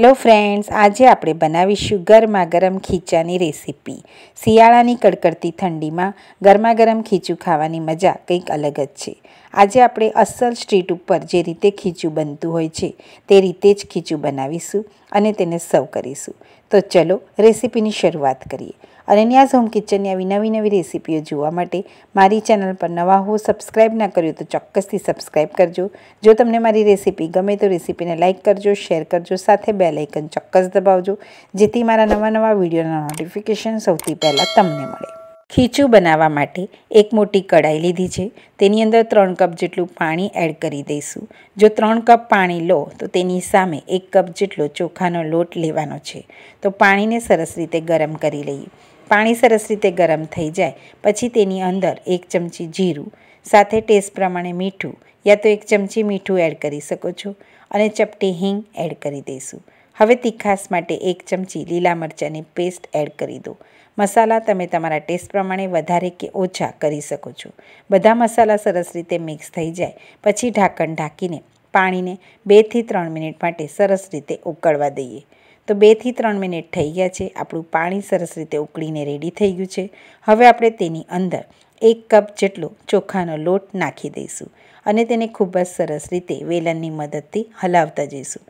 hello friends આજે આપણે બનાવીશું ગરમા ગરમ ખીચાની રેસીપી શિયાળાની કડકડતી ઠંડીમાં ગરમા ગરમ ખીચું ખાવાની મજા કંઈક અલગ જ છે આજે આપણે અસલ સ્ટ્રીટ ઉપર જે રીતે ખીચું બનતું હોય છે તે રીતે જ ખીચું બનાવીશું અને તેને સર્વ કરીશું તો ચલો રેસીપીની શરૂઆત કરીએ અનન્યાઝ હોમ કિચનની આવી નવી નવી રેસીપીઓ જોવા માટે મારી ચેનલ પર નવા હો સબસ્ક્રાઈબ ના કર્યું તો ચોક્કસથી સબસ્ક્રાઈબ કરજો જો તમને મારી રેસીપી ગમે તો રેસીપીને લાઇક કરજો શેર કરજો સાથે બે લાઇકન ચોક્કસ દબાવજો જેથી મારા નવા નવા વિડીયોના નોટિફિકેશન સૌથી પહેલાં તમને મળે ખીચું બનાવવા માટે એક મોટી કઢાઈ લીધી છે તેની અંદર ત્રણ કપ જેટલું પાણી એડ કરી દઈશું જો ત્રણ કપ પાણી લો તો તેની સામે એક કપ જેટલો ચોખાનો લોટ લેવાનો છે તો પાણીને સરસ રીતે ગરમ કરી લઈએ પાણી સરસ રીતે ગરમ થઈ જાય પછી તેની અંદર એક ચમચી જીરું સાથે ટેસ્ટ પ્રમાણે મીઠું યા તો એક ચમચી મીઠું એડ કરી શકો છો અને ચપટી હિંગ એડ કરી દઈશું હવે તીખાસ માટે એક ચમચી લીલા મરચાંની પેસ્ટ એડ કરી દો મસાલા તમે તમારા ટેસ્ટ પ્રમાણે વધારે કે ઓછા કરી શકો છો બધા મસાલા સરસ રીતે મિક્સ થઈ જાય પછી ઢાંકણ ઢાંકીને પાણીને બેથી ત્રણ મિનિટ માટે સરસ રીતે ઉકળવા દઈએ તો બેથી ત્રણ મિનિટ થઈ ગયા છે આપણું પાણી સરસ રીતે ઉકળીને રેડી થઈ ગયું છે હવે આપણે તેની અંદર એક કપ જેટલો ચોખાનો લોટ નાખી દઈશું અને તેને ખૂબ જ સરસ રીતે વેલણની મદદથી હલાવતા જઈશું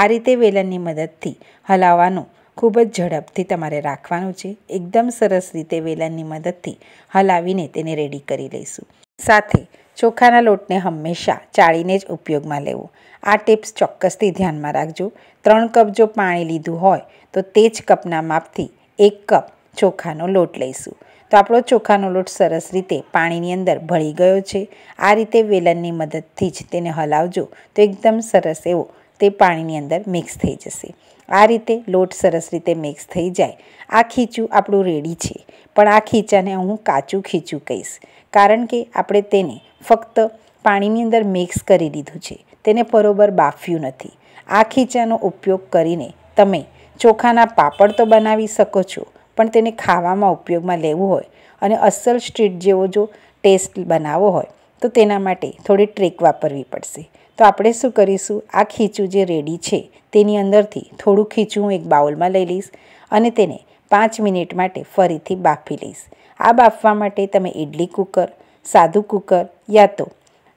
આ રીતે વેલણની મદદથી હલાવવાનું ખૂબ જ ઝડપથી તમારે રાખવાનું છે એકદમ સરસ રીતે વેલણની મદદથી હલાવીને તેને રેડી કરી લઈશું સાથે ચોખાના લોટને હંમેશા ચાળીને જ ઉપયોગમાં લેવો આ ટિપ્સ ચોક્કસથી ધ્યાનમાં રાખજો ત્રણ કપ જો પાણી લીધું હોય તો તે જ કપના માપથી એક કપ ચોખાનો લોટ લઈશું તો આપણો ચોખાનો લોટ સરસ રીતે પાણીની અંદર ભળી ગયો છે આ રીતે વેલણની મદદથી જ તેને હલાવજો તો એકદમ સરસ એવો તે પાણીની અંદર મિક્સ થઈ જશે આ રીતે લોટ સરસ રીતે મિક્સ થઈ જાય આ ખીચું આપણું રેડી છે પણ આ ખીચાને હું કાચું ખીચું કહીશ કારણ કે આપણે તેને ફક્ત પાણીની અંદર મિક્સ કરી દીધું છે તેને બરોબર બાફ્યું નથી આ ખીચાનો ઉપયોગ કરીને તમે ચોખાના પાપડ તો બનાવી શકો છો પણ તેને ખાવામાં ઉપયોગમાં લેવું હોય અને અસલ સ્ટ્રીટ જેવો જો ટેસ્ટ બનાવવો હોય તો તેના માટે થોડી ટ્રીક વાપરવી પડશે તો આપણે શું કરીશું આ ખીચું જે રેડી છે તેની અંદરથી થોડું ખીચું હું એક બાઉલમાં લઈ લઈશ અને તેને પાંચ મિનિટ માટે ફરીથી બાફી લઈશ આ બાફવા માટે તમે ઇડલી કુકર સાદું કુકર યા તો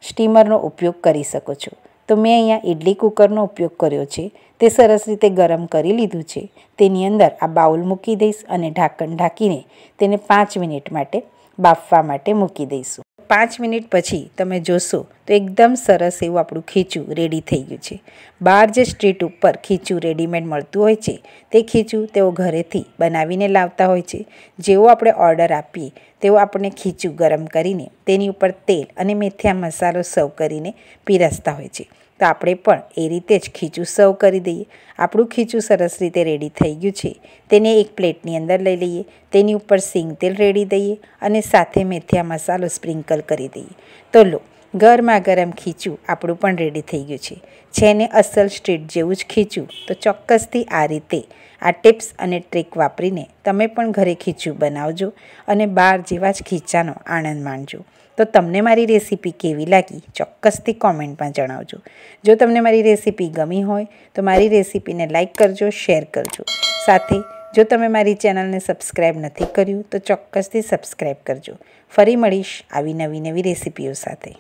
સ્ટીમરનો ઉપયોગ કરી શકો છો તો મેં અહીંયા ઇડલી કુકરનો ઉપયોગ કર્યો છે તે સરસ રીતે ગરમ કરી લીધું છે તેની અંદર આ બાઉલ મૂકી દઈશ અને ઢાંકણ ઢાંકીને તેને પાંચ મિનિટ માટે બાફવા માટે મૂકી દઈશું પાંચ મિનિટ પછી તમે જોશો તો એકદમ સરસ એવું આપણું ખીચું રેડી થઈ ગયું છે બહાર જે સ્ટ્રીટ ઉપર ખીચું રેડીમેડ મળતું હોય છે તે ખીચું તેઓ ઘરેથી બનાવીને લાવતા હોય છે જેવો આપણે ઓર્ડર આપીએ તેઓ આપણને ખીચું ગરમ કરીને તેની ઉપર તેલ અને મેથીયા મસાલો સર્વ કરીને પીરસતા હોય છે તો આપણે પણ એ રીતે જ ખીચું સર્વ કરી દઈએ આપણું ખીચું સરસ રીતે રેડી થઈ ગયું છે તેને એક પ્લેટની અંદર લઈ લઈએ તેની ઉપર સિંગ તેલ રેડી દઈએ અને સાથે મેથીયા મસાલો સ્પ્રિંકલ કરી દઈએ તો લો ગરમા ગરમ ખીચું આપણું પણ રેડી થઈ ગયું છે છે ને અસલ સ્ટ્રીટ જેવું જ ખીચું તો ચોક્કસથી આ રીતે આ ટિપ્સ અને ટ્રીક વાપરીને તમે પણ ઘરે ખીચું બનાવજો અને બહાર જેવા જ ખીચાનો આનંદ માણજો તો તમને મારી રેસીપી કેવી લાગી ચોક્કસથી કોમેન્ટમાં જણાવજો જો તમને મારી રેસીપી ગમી હોય તો મારી રેસીપીને લાઇક કરજો શેર કરજો સાથે જો તમે મારી ચેનલને સબસ્ક્રાઈબ નથી કર્યું તો ચોક્કસથી સબસ્ક્રાઈબ કરજો ફરી મળીશ આવી નવી નવી રેસીપીઓ સાથે